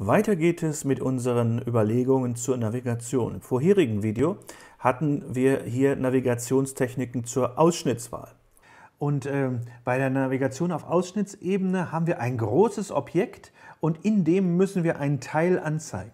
Weiter geht es mit unseren Überlegungen zur Navigation. Im vorherigen Video hatten wir hier Navigationstechniken zur Ausschnittswahl. Und äh, bei der Navigation auf Ausschnittsebene haben wir ein großes Objekt und in dem müssen wir einen Teil anzeigen.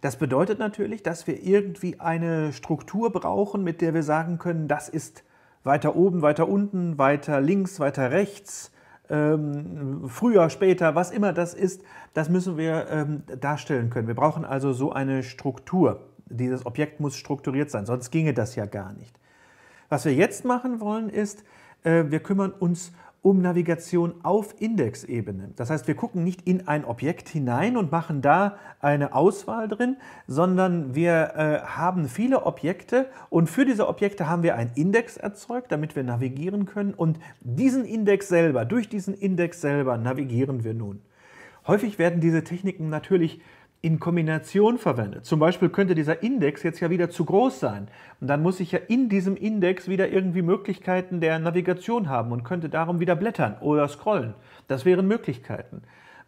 Das bedeutet natürlich, dass wir irgendwie eine Struktur brauchen, mit der wir sagen können, das ist weiter oben, weiter unten, weiter links, weiter rechts ähm, früher, später, was immer das ist, das müssen wir ähm, darstellen können. Wir brauchen also so eine Struktur. Dieses Objekt muss strukturiert sein, sonst ginge das ja gar nicht. Was wir jetzt machen wollen ist, äh, wir kümmern uns um um Navigation auf Indexebene. Das heißt, wir gucken nicht in ein Objekt hinein und machen da eine Auswahl drin, sondern wir äh, haben viele Objekte und für diese Objekte haben wir einen Index erzeugt, damit wir navigieren können und diesen Index selber, durch diesen Index selber navigieren wir nun. Häufig werden diese Techniken natürlich in Kombination verwendet. Zum Beispiel könnte dieser Index jetzt ja wieder zu groß sein und dann muss ich ja in diesem Index wieder irgendwie Möglichkeiten der Navigation haben und könnte darum wieder blättern oder scrollen. Das wären Möglichkeiten.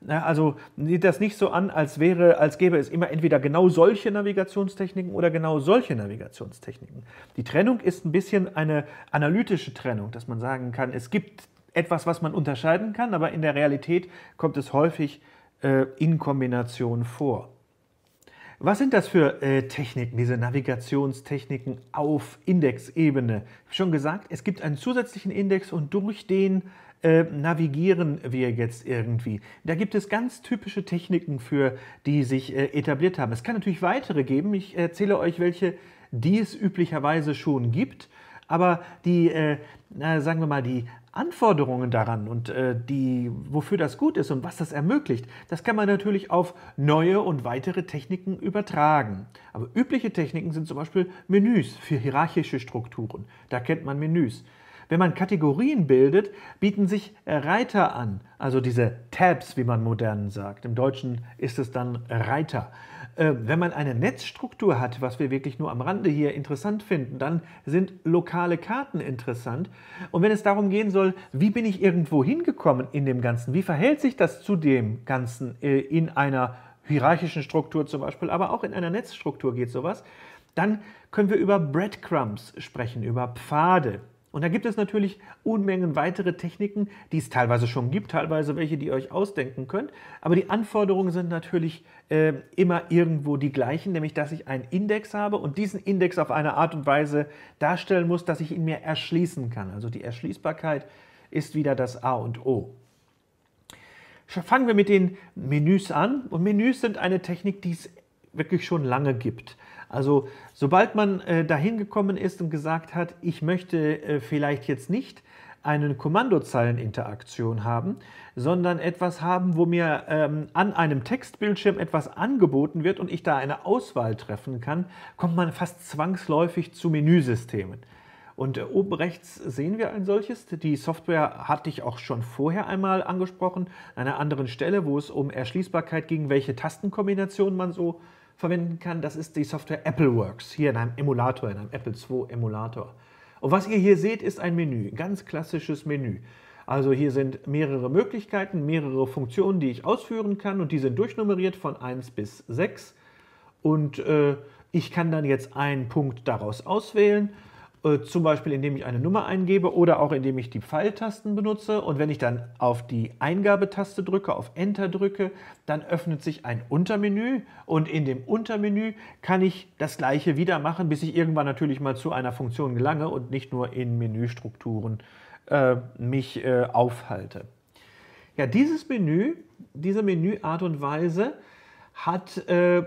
Also sieht das nicht so an, als wäre, als gäbe es immer entweder genau solche Navigationstechniken oder genau solche Navigationstechniken. Die Trennung ist ein bisschen eine analytische Trennung, dass man sagen kann, es gibt etwas, was man unterscheiden kann, aber in der Realität kommt es häufig äh, in Kombination vor. Was sind das für äh, Techniken, diese Navigationstechniken auf Indexebene? Ich schon gesagt, es gibt einen zusätzlichen Index und durch den äh, navigieren wir jetzt irgendwie. Da gibt es ganz typische Techniken für, die sich äh, etabliert haben. Es kann natürlich weitere geben. Ich erzähle euch, welche die es üblicherweise schon gibt. Aber die, äh, na, sagen wir mal, die Anforderungen daran und äh, die, wofür das gut ist und was das ermöglicht, das kann man natürlich auf neue und weitere Techniken übertragen. Aber übliche Techniken sind zum Beispiel Menüs für hierarchische Strukturen. Da kennt man Menüs. Wenn man Kategorien bildet, bieten sich Reiter an, also diese Tabs, wie man modern sagt. Im Deutschen ist es dann Reiter. Äh, wenn man eine Netzstruktur hat, was wir wirklich nur am Rande hier interessant finden, dann sind lokale Karten interessant. Und wenn es darum gehen soll, wie bin ich irgendwo hingekommen in dem Ganzen, wie verhält sich das zu dem Ganzen äh, in einer hierarchischen Struktur zum Beispiel, aber auch in einer Netzstruktur geht sowas, dann können wir über Breadcrumbs sprechen, über Pfade. Und da gibt es natürlich Unmengen weitere Techniken, die es teilweise schon gibt, teilweise welche, die ihr euch ausdenken könnt. Aber die Anforderungen sind natürlich äh, immer irgendwo die gleichen, nämlich dass ich einen Index habe und diesen Index auf eine Art und Weise darstellen muss, dass ich ihn mir erschließen kann. Also die Erschließbarkeit ist wieder das A und O. Fangen wir mit den Menüs an. Und Menüs sind eine Technik, die es wirklich schon lange gibt. Also sobald man äh, dahin gekommen ist und gesagt hat, ich möchte äh, vielleicht jetzt nicht eine Kommandozeileninteraktion haben, sondern etwas haben, wo mir ähm, an einem Textbildschirm etwas angeboten wird und ich da eine Auswahl treffen kann, kommt man fast zwangsläufig zu Menüsystemen. Und äh, oben rechts sehen wir ein solches. Die Software hatte ich auch schon vorher einmal angesprochen, an einer anderen Stelle, wo es um Erschließbarkeit ging, welche Tastenkombinationen man so verwenden kann, das ist die Software AppleWorks, hier in einem Emulator, in einem Apple II Emulator. Und was ihr hier seht, ist ein Menü, ein ganz klassisches Menü. Also hier sind mehrere Möglichkeiten, mehrere Funktionen, die ich ausführen kann und die sind durchnummeriert von 1 bis 6. Und äh, ich kann dann jetzt einen Punkt daraus auswählen äh, zum Beispiel indem ich eine Nummer eingebe oder auch indem ich die Pfeiltasten benutze. Und wenn ich dann auf die Eingabetaste drücke, auf Enter drücke, dann öffnet sich ein Untermenü und in dem Untermenü kann ich das gleiche wieder machen, bis ich irgendwann natürlich mal zu einer Funktion gelange und nicht nur in Menüstrukturen äh, mich äh, aufhalte. Ja, dieses Menü, diese Menüart und Weise hat äh,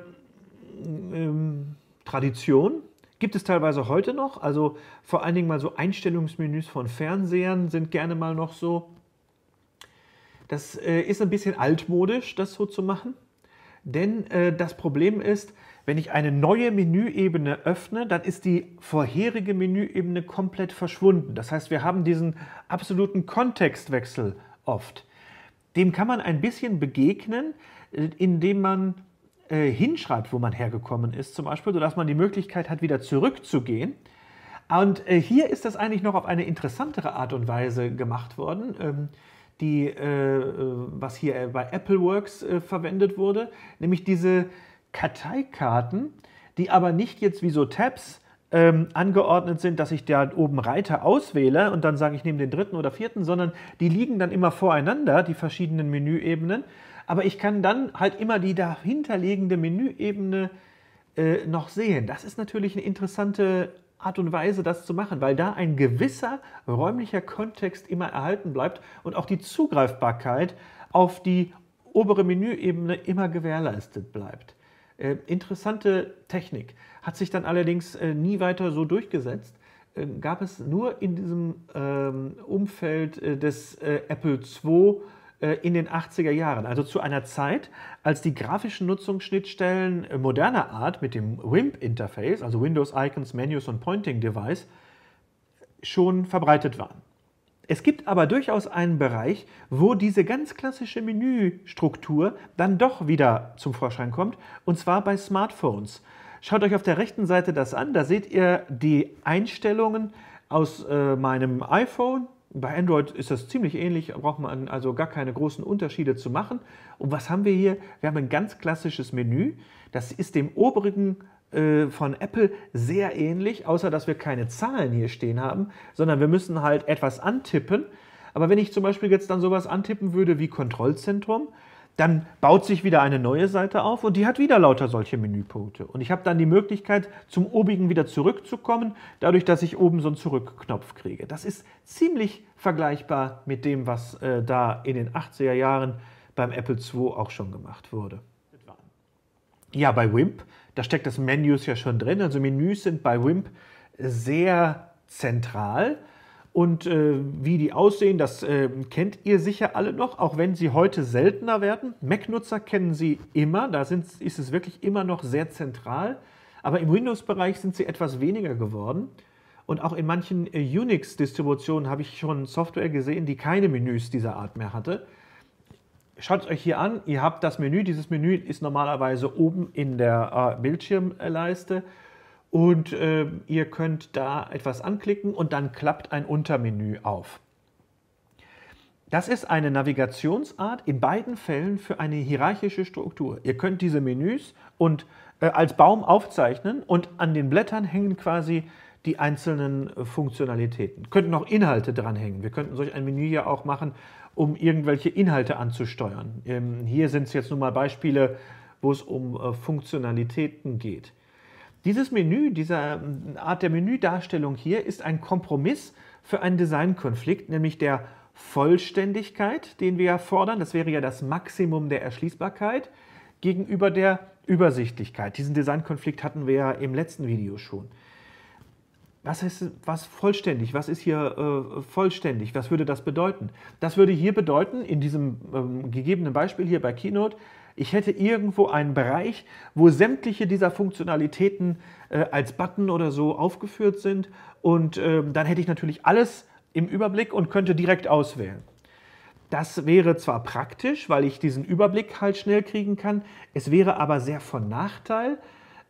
ähm, Tradition Gibt es teilweise heute noch. Also vor allen Dingen mal so Einstellungsmenüs von Fernsehern sind gerne mal noch so. Das äh, ist ein bisschen altmodisch, das so zu machen. Denn äh, das Problem ist, wenn ich eine neue Menüebene öffne, dann ist die vorherige Menüebene komplett verschwunden. Das heißt, wir haben diesen absoluten Kontextwechsel oft. Dem kann man ein bisschen begegnen, äh, indem man äh, hinschreibt, wo man hergekommen ist, zum Beispiel, sodass man die Möglichkeit hat, wieder zurückzugehen. Und äh, hier ist das eigentlich noch auf eine interessantere Art und Weise gemacht worden. Ähm, die, äh, äh was hier äh, bei AppleWorks verwendet wurde, nämlich diese Karteikarten, die aber nicht jetzt wie so Tabs ähm, angeordnet sind, dass ich da oben Reiter auswähle und dann sage ich nehme den dritten oder vierten, sondern die liegen dann immer voreinander, die verschiedenen Menüebenen. Aber ich kann dann halt immer die dahinterliegende Menüebene äh, noch sehen. Das ist natürlich eine interessante Art und Weise, das zu machen, weil da ein gewisser räumlicher Kontext immer erhalten bleibt und auch die Zugreifbarkeit auf die obere Menüebene immer gewährleistet bleibt. Äh, interessante Technik, hat sich dann allerdings äh, nie weiter so durchgesetzt, äh, gab es nur in diesem ähm, Umfeld äh, des äh, Apple II äh, in den 80er Jahren, also zu einer Zeit, als die grafischen Nutzungsschnittstellen äh, moderner Art mit dem WIMP-Interface, also Windows Icons, Menus und Pointing Device, schon verbreitet waren. Es gibt aber durchaus einen Bereich, wo diese ganz klassische Menüstruktur dann doch wieder zum Vorschein kommt, und zwar bei Smartphones. Schaut euch auf der rechten Seite das an, da seht ihr die Einstellungen aus äh, meinem iPhone, bei Android ist das ziemlich ähnlich, braucht man also gar keine großen Unterschiede zu machen. Und was haben wir hier? Wir haben ein ganz klassisches Menü. Das ist dem oberen äh, von Apple sehr ähnlich, außer dass wir keine Zahlen hier stehen haben, sondern wir müssen halt etwas antippen. Aber wenn ich zum Beispiel jetzt dann sowas antippen würde wie Kontrollzentrum, dann baut sich wieder eine neue Seite auf und die hat wieder lauter solche Menüpunkte. Und ich habe dann die Möglichkeit, zum obigen wieder zurückzukommen, dadurch, dass ich oben so einen Zurückknopf kriege. Das ist ziemlich vergleichbar mit dem, was äh, da in den 80er Jahren beim Apple II auch schon gemacht wurde. Ja, bei WIMP, da steckt das Menüs ja schon drin. Also Menüs sind bei WIMP sehr zentral und äh, wie die aussehen, das äh, kennt ihr sicher alle noch, auch wenn sie heute seltener werden. Mac-Nutzer kennen sie immer, da sind, ist es wirklich immer noch sehr zentral. Aber im Windows-Bereich sind sie etwas weniger geworden. Und auch in manchen äh, Unix-Distributionen habe ich schon Software gesehen, die keine Menüs dieser Art mehr hatte. Schaut es euch hier an, ihr habt das Menü, dieses Menü ist normalerweise oben in der äh, Bildschirmleiste und äh, ihr könnt da etwas anklicken und dann klappt ein Untermenü auf. Das ist eine Navigationsart in beiden Fällen für eine hierarchische Struktur. Ihr könnt diese Menüs und, äh, als Baum aufzeichnen und an den Blättern hängen quasi die einzelnen äh, Funktionalitäten. Könnten auch Inhalte dranhängen. Wir könnten solch ein Menü ja auch machen, um irgendwelche Inhalte anzusteuern. Ähm, hier sind es jetzt nun mal Beispiele, wo es um äh, Funktionalitäten geht. Dieses Menü, diese ähm, Art der Menüdarstellung hier ist ein Kompromiss für einen Designkonflikt, nämlich der Vollständigkeit, den wir ja fordern, das wäre ja das Maximum der Erschließbarkeit, gegenüber der Übersichtlichkeit. Diesen Designkonflikt hatten wir ja im letzten Video schon. Was ist was vollständig? Was ist hier äh, vollständig? Was würde das bedeuten? Das würde hier bedeuten, in diesem ähm, gegebenen Beispiel hier bei Keynote, ich hätte irgendwo einen Bereich, wo sämtliche dieser Funktionalitäten äh, als Button oder so aufgeführt sind und äh, dann hätte ich natürlich alles im Überblick und könnte direkt auswählen. Das wäre zwar praktisch, weil ich diesen Überblick halt schnell kriegen kann, es wäre aber sehr von Nachteil,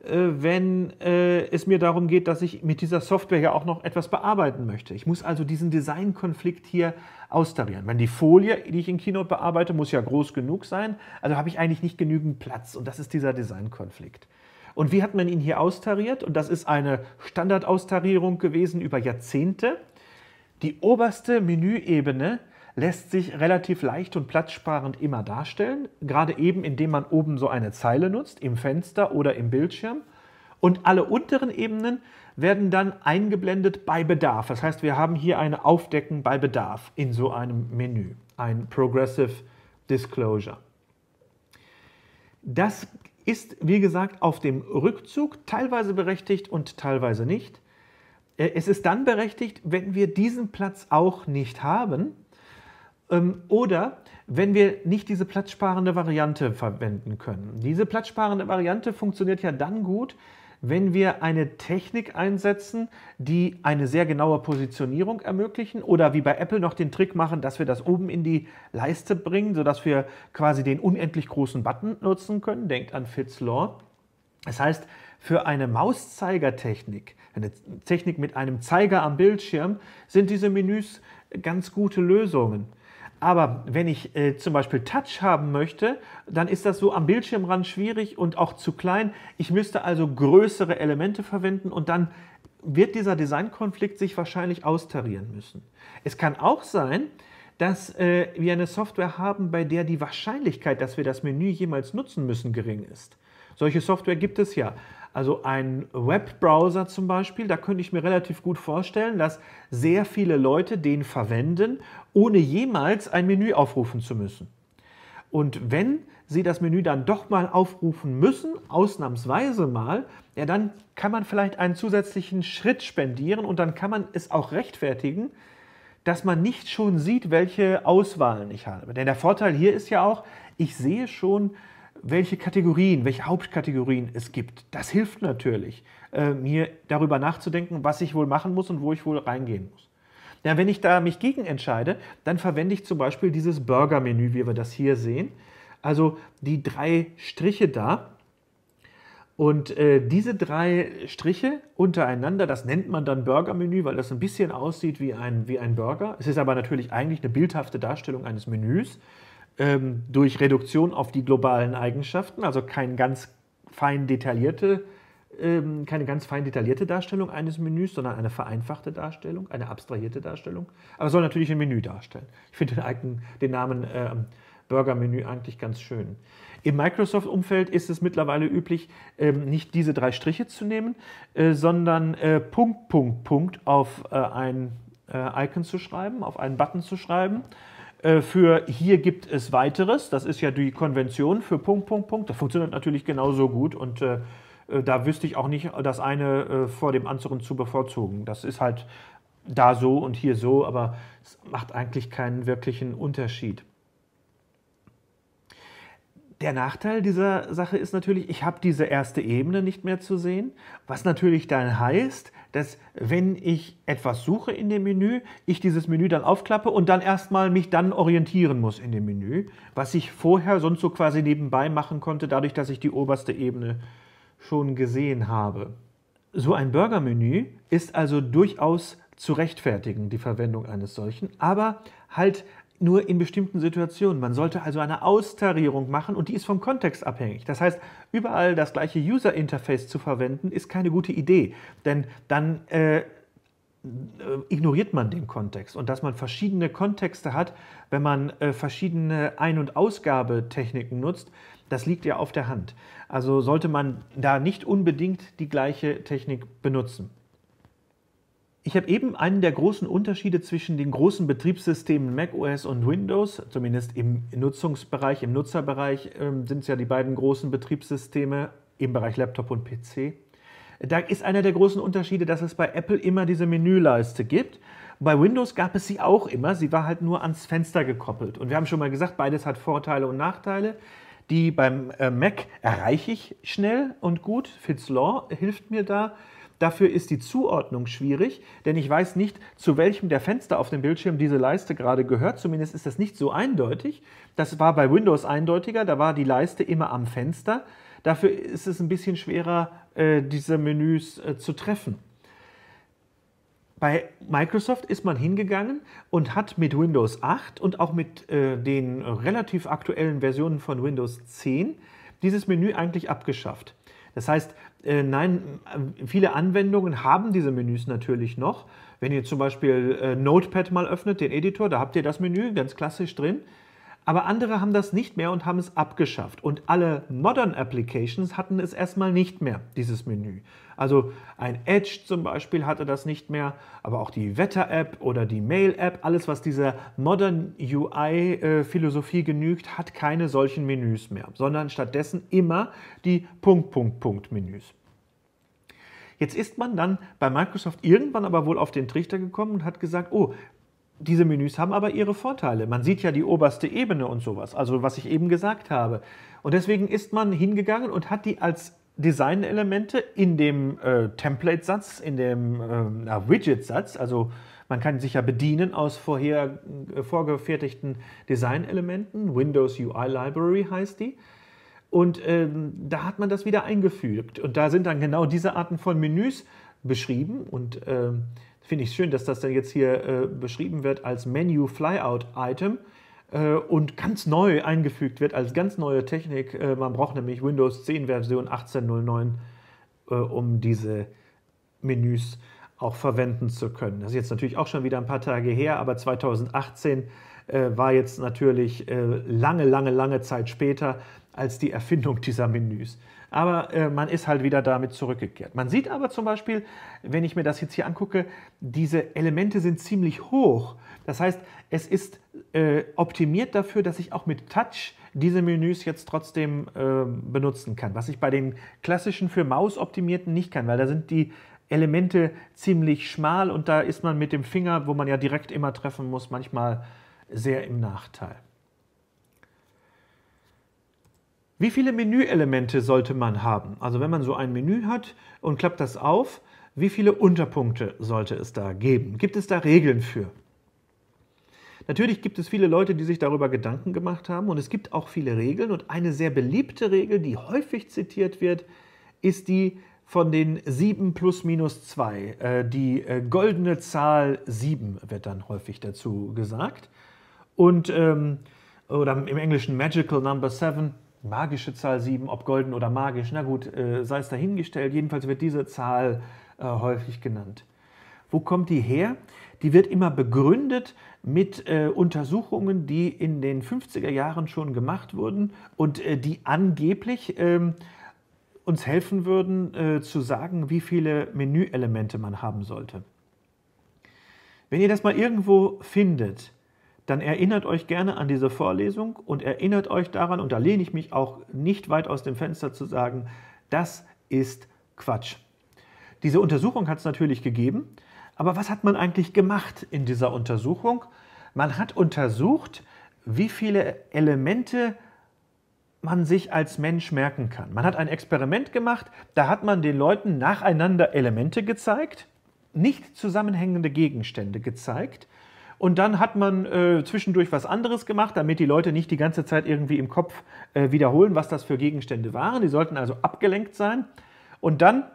äh, wenn äh, es mir darum geht, dass ich mit dieser Software ja auch noch etwas bearbeiten möchte. Ich muss also diesen Designkonflikt hier austarieren. Wenn die Folie, die ich in Keynote bearbeite, muss ja groß genug sein, also habe ich eigentlich nicht genügend Platz und das ist dieser Designkonflikt. Und wie hat man ihn hier austariert? Und das ist eine Standardaustarierung gewesen über Jahrzehnte. Die oberste Menüebene lässt sich relativ leicht und platzsparend immer darstellen, gerade eben indem man oben so eine Zeile nutzt, im Fenster oder im Bildschirm. Und alle unteren Ebenen werden dann eingeblendet bei Bedarf. Das heißt, wir haben hier eine Aufdecken bei Bedarf in so einem Menü, ein Progressive Disclosure. Das ist, wie gesagt, auf dem Rückzug teilweise berechtigt und teilweise nicht. Äh, es ist dann berechtigt, wenn wir diesen Platz auch nicht haben ähm, oder wenn wir nicht diese platzsparende Variante verwenden können. Diese platzsparende Variante funktioniert ja dann gut, wenn wir eine Technik einsetzen, die eine sehr genaue Positionierung ermöglichen oder wie bei Apple noch den Trick machen, dass wir das oben in die Leiste bringen, sodass wir quasi den unendlich großen Button nutzen können. Denkt an Fitzlaw. Das heißt, für eine Mauszeigertechnik, eine Technik mit einem Zeiger am Bildschirm, sind diese Menüs ganz gute Lösungen. Aber wenn ich äh, zum Beispiel Touch haben möchte, dann ist das so am Bildschirmrand schwierig und auch zu klein. Ich müsste also größere Elemente verwenden und dann wird dieser Designkonflikt sich wahrscheinlich austarieren müssen. Es kann auch sein, dass äh, wir eine Software haben, bei der die Wahrscheinlichkeit, dass wir das Menü jemals nutzen müssen, gering ist. Solche Software gibt es ja. Also ein Webbrowser zum Beispiel, da könnte ich mir relativ gut vorstellen, dass sehr viele Leute den verwenden, ohne jemals ein Menü aufrufen zu müssen. Und wenn Sie das Menü dann doch mal aufrufen müssen, ausnahmsweise mal, ja, dann kann man vielleicht einen zusätzlichen Schritt spendieren und dann kann man es auch rechtfertigen, dass man nicht schon sieht, welche Auswahlen ich habe. Denn der Vorteil hier ist ja auch, ich sehe schon, welche Kategorien, welche Hauptkategorien es gibt. Das hilft natürlich, äh, mir darüber nachzudenken, was ich wohl machen muss und wo ich wohl reingehen muss. Ja, wenn ich da mich gegen entscheide, dann verwende ich zum Beispiel dieses Burger-Menü, wie wir das hier sehen. Also die drei Striche da. Und äh, diese drei Striche untereinander, das nennt man dann Burger-Menü, weil das ein bisschen aussieht wie ein, wie ein Burger. Es ist aber natürlich eigentlich eine bildhafte Darstellung eines Menüs ähm, durch Reduktion auf die globalen Eigenschaften, also kein ganz fein detaillierte, ähm, keine ganz fein detaillierte Darstellung eines Menüs, sondern eine vereinfachte Darstellung, eine abstrahierte Darstellung. Aber es soll natürlich ein Menü darstellen. Ich finde den, den, Namen äh, Burger-Menü eigentlich ganz schön. Im Microsoft-Umfeld ist es mittlerweile üblich, ähm, nicht diese drei Striche zu nehmen, äh, sondern äh, Punkt, Punkt, Punkt auf äh, ein äh, Icon zu schreiben, auf einen Button zu schreiben äh, für hier gibt es weiteres. Das ist ja die Konvention für Punkt, Punkt, Punkt. Das funktioniert natürlich genauso gut und äh, äh, da wüsste ich auch nicht, das eine äh, vor dem anderen zu bevorzugen. Das ist halt da so und hier so, aber es macht eigentlich keinen wirklichen Unterschied. Der Nachteil dieser Sache ist natürlich, ich habe diese erste Ebene nicht mehr zu sehen, was natürlich dann heißt, dass wenn ich etwas suche in dem Menü, ich dieses Menü dann aufklappe und dann erstmal mich dann orientieren muss in dem Menü, was ich vorher sonst so quasi nebenbei machen konnte, dadurch, dass ich die oberste Ebene schon gesehen habe. So ein Burgermenü ist also durchaus zu rechtfertigen, die Verwendung eines solchen, aber halt nur in bestimmten Situationen. Man sollte also eine Austarierung machen und die ist vom Kontext abhängig. Das heißt, überall das gleiche User-Interface zu verwenden, ist keine gute Idee, denn dann äh, äh, ignoriert man den Kontext. Und dass man verschiedene Kontexte hat, wenn man äh, verschiedene Ein- und Ausgabetechniken nutzt, das liegt ja auf der Hand. Also sollte man da nicht unbedingt die gleiche Technik benutzen. Ich habe eben einen der großen Unterschiede zwischen den großen Betriebssystemen macOS und Windows, zumindest im Nutzungsbereich, im Nutzerbereich ähm, sind es ja die beiden großen Betriebssysteme im Bereich Laptop und PC. Da ist einer der großen Unterschiede, dass es bei Apple immer diese Menüleiste gibt. Bei Windows gab es sie auch immer, sie war halt nur ans Fenster gekoppelt. Und wir haben schon mal gesagt, beides hat Vorteile und Nachteile. Die beim äh, Mac erreiche ich schnell und gut. FitzLaw hilft mir da. Dafür ist die Zuordnung schwierig, denn ich weiß nicht, zu welchem der Fenster auf dem Bildschirm diese Leiste gerade gehört. Zumindest ist das nicht so eindeutig. Das war bei Windows eindeutiger, da war die Leiste immer am Fenster. Dafür ist es ein bisschen schwerer, äh, diese Menüs äh, zu treffen. Bei Microsoft ist man hingegangen und hat mit Windows 8 und auch mit äh, den relativ aktuellen Versionen von Windows 10 dieses Menü eigentlich abgeschafft. Das heißt, äh, nein, äh, viele Anwendungen haben diese Menüs natürlich noch. Wenn ihr zum Beispiel äh, Notepad mal öffnet, den Editor, da habt ihr das Menü ganz klassisch drin. Aber andere haben das nicht mehr und haben es abgeschafft. Und alle Modern Applications hatten es erstmal nicht mehr, dieses Menü. Also ein Edge zum Beispiel hatte das nicht mehr, aber auch die Wetter-App oder die Mail-App, alles was dieser Modern UI-Philosophie äh, genügt, hat keine solchen Menüs mehr, sondern stattdessen immer die Punkt-Punkt-Punkt-Menüs. Jetzt ist man dann bei Microsoft irgendwann aber wohl auf den Trichter gekommen und hat gesagt, oh, diese Menüs haben aber ihre Vorteile. Man sieht ja die oberste Ebene und sowas, also was ich eben gesagt habe. Und deswegen ist man hingegangen und hat die als Designelemente in dem äh, Template-Satz, in dem äh, Widget-Satz, also man kann sich ja bedienen aus vorher äh, vorgefertigten Designelementen, Windows UI Library heißt die. Und ähm, da hat man das wieder eingefügt. Und da sind dann genau diese Arten von Menüs beschrieben und ähm, finde ich schön, dass das dann jetzt hier äh, beschrieben wird als Menu Flyout Item äh, und ganz neu eingefügt wird als ganz neue Technik. Äh, man braucht nämlich Windows 10 Version 18.09, äh, um diese Menüs auch verwenden zu können. Das ist jetzt natürlich auch schon wieder ein paar Tage her, aber 2018 äh, war jetzt natürlich äh, lange, lange, lange Zeit später als die Erfindung dieser Menüs aber äh, man ist halt wieder damit zurückgekehrt. Man sieht aber zum Beispiel, wenn ich mir das jetzt hier angucke, diese Elemente sind ziemlich hoch. Das heißt, es ist äh, optimiert dafür, dass ich auch mit Touch diese Menüs jetzt trotzdem äh, benutzen kann, was ich bei den klassischen für Maus optimierten nicht kann, weil da sind die Elemente ziemlich schmal und da ist man mit dem Finger, wo man ja direkt immer treffen muss, manchmal sehr im Nachteil. Wie viele Menüelemente sollte man haben? Also wenn man so ein Menü hat und klappt das auf, wie viele Unterpunkte sollte es da geben? Gibt es da Regeln für? Natürlich gibt es viele Leute, die sich darüber Gedanken gemacht haben und es gibt auch viele Regeln und eine sehr beliebte Regel, die häufig zitiert wird, ist die von den 7 plus minus 2. Äh, die äh, goldene Zahl 7 wird dann häufig dazu gesagt. Und, ähm, oder im Englischen Magical Number 7 magische Zahl 7, ob golden oder magisch, na gut, äh, sei es dahingestellt, jedenfalls wird diese Zahl äh, häufig genannt. Wo kommt die her? Die wird immer begründet mit äh, Untersuchungen, die in den 50er Jahren schon gemacht wurden und äh, die angeblich ähm, uns helfen würden äh, zu sagen, wie viele Menüelemente man haben sollte. Wenn ihr das mal irgendwo findet, dann erinnert euch gerne an diese Vorlesung und erinnert euch daran, und da lehne ich mich auch nicht weit aus dem Fenster zu sagen, das ist Quatsch. Diese Untersuchung hat es natürlich gegeben, aber was hat man eigentlich gemacht in dieser Untersuchung? Man hat untersucht, wie viele Elemente man sich als Mensch merken kann. Man hat ein Experiment gemacht, da hat man den Leuten nacheinander Elemente gezeigt, nicht zusammenhängende Gegenstände gezeigt, und dann hat man äh, zwischendurch was anderes gemacht, damit die Leute nicht die ganze Zeit irgendwie im Kopf äh, wiederholen, was das für Gegenstände waren. Die sollten also abgelenkt sein. Und dann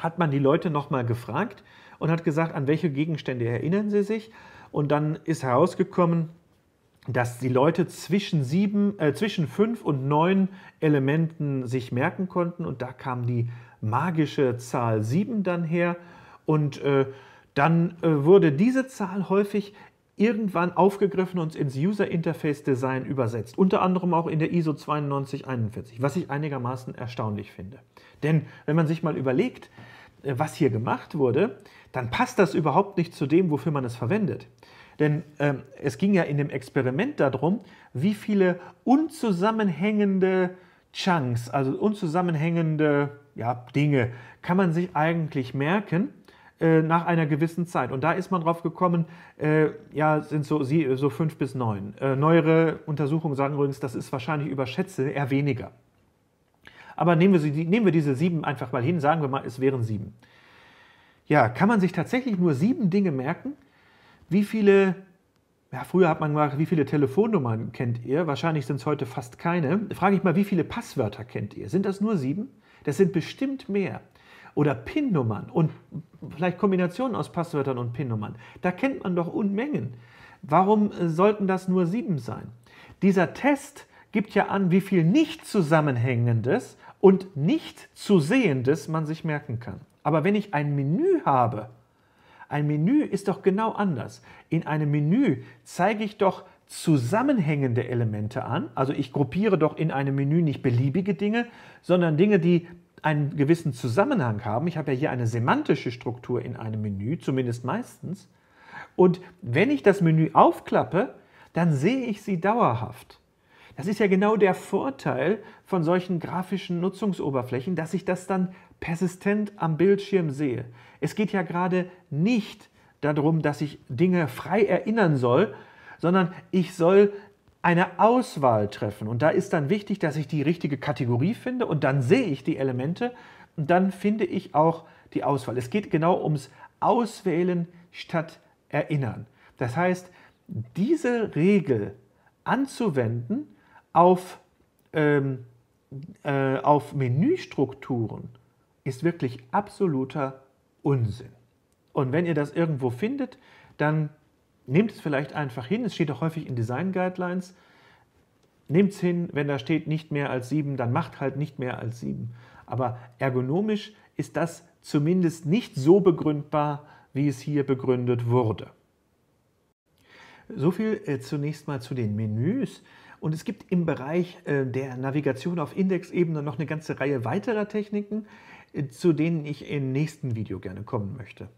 hat man die Leute nochmal gefragt und hat gesagt, an welche Gegenstände erinnern sie sich. Und dann ist herausgekommen, dass die Leute zwischen, sieben, äh, zwischen fünf und neun Elementen sich merken konnten. Und da kam die magische Zahl sieben dann her. Und äh, dann äh, wurde diese Zahl häufig irgendwann aufgegriffen und ins User Interface Design übersetzt. Unter anderem auch in der ISO 9241, was ich einigermaßen erstaunlich finde. Denn wenn man sich mal überlegt, äh, was hier gemacht wurde, dann passt das überhaupt nicht zu dem, wofür man es verwendet. Denn ähm, es ging ja in dem Experiment darum, wie viele unzusammenhängende Chunks, also unzusammenhängende ja, Dinge, kann man sich eigentlich merken, äh, nach einer gewissen Zeit. Und da ist man drauf gekommen, äh, ja, sind so, sie, so fünf bis neun. Äh, neuere Untersuchungen sagen übrigens, das ist wahrscheinlich überschätze, eher weniger. Aber nehmen wir, sie, nehmen wir diese sieben einfach mal hin, sagen wir mal, es wären sieben. Ja, kann man sich tatsächlich nur sieben Dinge merken? Wie viele ja, früher hat man gefragt, wie viele Telefonnummern kennt ihr? Wahrscheinlich sind es heute fast keine. Frage ich mal, wie viele Passwörter kennt ihr? Sind das nur sieben? Das sind bestimmt mehr oder PIN-Nummern und vielleicht Kombinationen aus Passwörtern und PIN-Nummern. Da kennt man doch Unmengen. Warum äh, sollten das nur sieben sein? Dieser Test gibt ja an, wie viel nicht zusammenhängendes und nicht zu sehendes man sich merken kann. Aber wenn ich ein Menü habe, ein Menü ist doch genau anders. In einem Menü zeige ich doch zusammenhängende Elemente an. Also ich gruppiere doch in einem Menü nicht beliebige Dinge, sondern Dinge, die einen gewissen Zusammenhang haben. Ich habe ja hier eine semantische Struktur in einem Menü, zumindest meistens. Und wenn ich das Menü aufklappe, dann sehe ich sie dauerhaft. Das ist ja genau der Vorteil von solchen grafischen Nutzungsoberflächen, dass ich das dann persistent am Bildschirm sehe. Es geht ja gerade nicht darum, dass ich Dinge frei erinnern soll, sondern ich soll eine Auswahl treffen. Und da ist dann wichtig, dass ich die richtige Kategorie finde und dann sehe ich die Elemente und dann finde ich auch die Auswahl. Es geht genau ums Auswählen statt Erinnern. Das heißt, diese Regel anzuwenden auf, ähm, äh, auf Menüstrukturen ist wirklich absoluter Unsinn. Und wenn ihr das irgendwo findet, dann nehmt es vielleicht einfach hin. Es steht auch häufig in Design Guidelines. Nehmt es hin, wenn da steht nicht mehr als sieben, dann macht halt nicht mehr als sieben. Aber ergonomisch ist das zumindest nicht so begründbar, wie es hier begründet wurde. So viel äh, zunächst mal zu den Menüs. Und es gibt im Bereich äh, der Navigation auf Indexebene noch eine ganze Reihe weiterer Techniken, äh, zu denen ich im nächsten Video gerne kommen möchte.